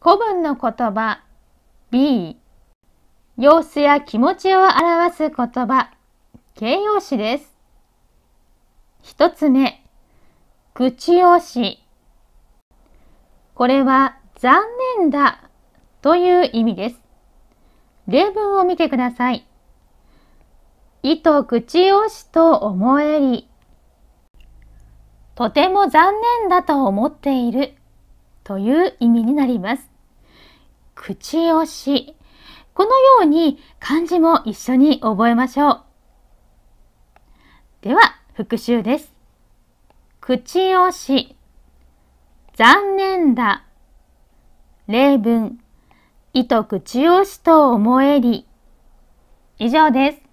古文の言葉 B 様子や気持ちを表す言葉形容詞です一つ目口用詞これは残念だという意味です例文を見てください意と口用詞と思えりとても残念だと思っているという意味になります。口押し。このように漢字も一緒に覚えましょう。では、復習です。口押し。残念だ。例文。意図口押しと思えり。以上です。